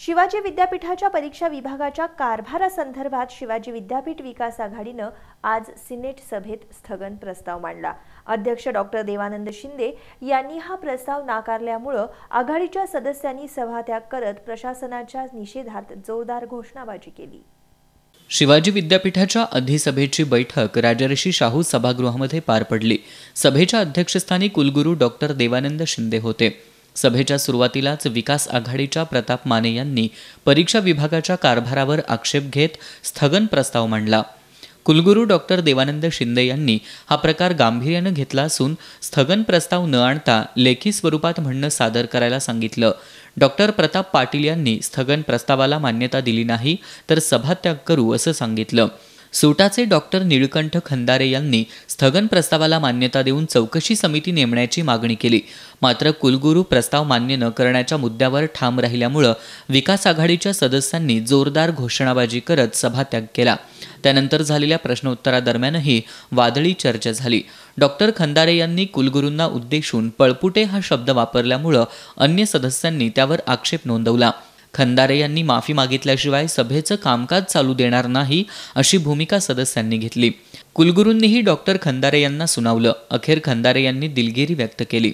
शिवाजी विद्यापीठाच्या परीक्षा विभागाच्या कारभारासंदर्भात शिवाजी विद्यापीठ विकास आघाडीनं आज सिनेट सभेत स्थगन प्रस्ताव मांडला अध्यक्ष डॉक्टर देवानंद शिंदे यांनी हा प्रस्ताव नाकारल्यामुळं आघाडीच्या सदस्यांनी सभात्याग करत प्रशासनाच्या निषेधात जोरदार घोषणाबाजी केली शिवाजी विद्यापीठाच्या अधिसभेची बैठक राजर्षी शाहू सभागृहामध्ये पार पडली सभेच्या अध्यक्षस्थानी कुलगुरू डॉक्टर देवानंद शिंदे होते सभेच्या सुरुवातीलाच विकास आघाडीच्या प्रताप माने यांनी परीक्षा विभागाच्या कारभारावर आक्षेप घेत स्थगन प्रस्ताव मांडला कुलगुरू डॉक्टर देवानंद शिंदे यांनी हा प्रकार गांभीर्यानं घेतला असून स्थगन प्रस्ताव न आणता लेखी स्वरूपात म्हणणं सादर करायला सांगितलं डॉक्टर प्रताप पाटील यांनी स्थगन प्रस्तावाला मान्यता दिली नाही तर सभात्याग करू असं सांगितलं सुटाचे डॉक्टर निळकंठ खंदारे यांनी स्थगन प्रस्तावाला मान्यता देऊन चौकशी समिती नेमण्याची मागणी केली मात्र कुलगुरू प्रस्ताव मान्य न करण्याच्या मुद्द्यावर ठाम राहिल्यामुळं विकास आघाडीच्या सदस्यांनी जोरदार घोषणाबाजी करत सभात्याग केला त्यानंतर झालेल्या प्रश्नोत्तरादरम्यानही वादळी चर्चा झाली डॉक्टर खंदारे यांनी कुलगुरूंना उद्देशून पळपुटे हा शब्द वापरल्यामुळं अन्य सदस्यांनी त्यावर आक्षेप नोंदवला खंदारे यांनी माफी मागितल्याशिवाय सभेचं कामकाज चालू देणार नाही अशी भूमिका सदस्यांनी घेतली कुलगुरूंनीही डॉक्टर खंदारे यांना सुनावलं अखेर खंदारे यांनी दिलगिरी व्यक्त केली